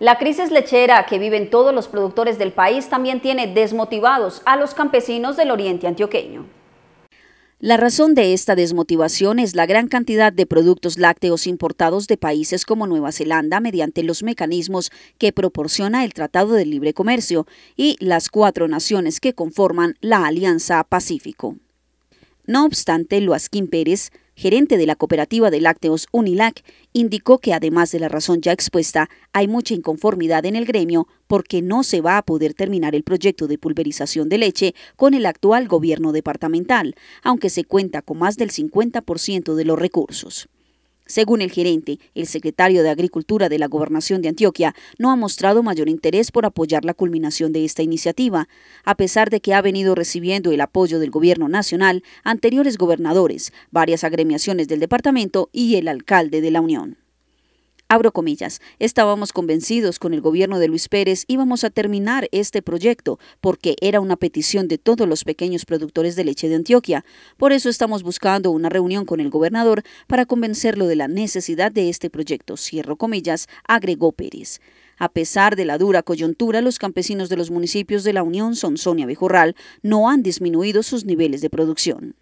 La crisis lechera que viven todos los productores del país también tiene desmotivados a los campesinos del oriente antioqueño. La razón de esta desmotivación es la gran cantidad de productos lácteos importados de países como Nueva Zelanda mediante los mecanismos que proporciona el Tratado de Libre Comercio y las cuatro naciones que conforman la Alianza Pacífico. No obstante, Loasquín Pérez, gerente de la cooperativa de lácteos Unilac, indicó que además de la razón ya expuesta, hay mucha inconformidad en el gremio porque no se va a poder terminar el proyecto de pulverización de leche con el actual gobierno departamental, aunque se cuenta con más del 50% de los recursos. Según el gerente, el secretario de Agricultura de la Gobernación de Antioquia no ha mostrado mayor interés por apoyar la culminación de esta iniciativa, a pesar de que ha venido recibiendo el apoyo del gobierno nacional, anteriores gobernadores, varias agremiaciones del departamento y el alcalde de la Unión. Abro comillas, estábamos convencidos con el gobierno de Luis Pérez íbamos a terminar este proyecto porque era una petición de todos los pequeños productores de leche de Antioquia. Por eso estamos buscando una reunión con el gobernador para convencerlo de la necesidad de este proyecto, cierro comillas, agregó Pérez. A pesar de la dura coyuntura, los campesinos de los municipios de la Unión, Sonsonia y Bejorral no han disminuido sus niveles de producción.